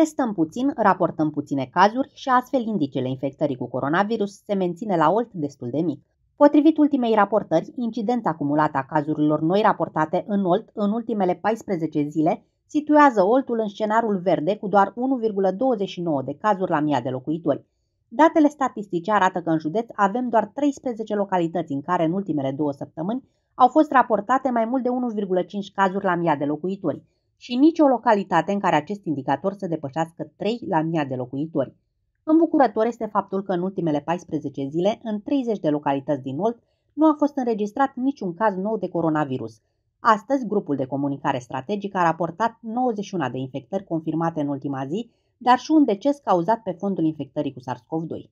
Testăm puțin, raportăm puține cazuri și astfel indicele infectării cu coronavirus se menține la olt destul de mic. Potrivit ultimei raportări, incidența acumulată a cazurilor noi raportate în Olt în ultimele 14 zile situează Oltul în scenarul verde cu doar 1,29 de cazuri la mii de locuitori. Datele statistice arată că în județ avem doar 13 localități în care în ultimele două săptămâni au fost raportate mai mult de 1,5 cazuri la mii de locuitori, și nicio localitate în care acest indicator să depășească 3 la 1000 de locuitori. Îmbucurător este faptul că în ultimele 14 zile, în 30 de localități din Olt, nu a fost înregistrat niciun caz nou de coronavirus. Astăzi, grupul de comunicare strategică a raportat 91 de infectări confirmate în ultima zi, dar și un deces cauzat pe fondul infectării cu SARS-CoV-2.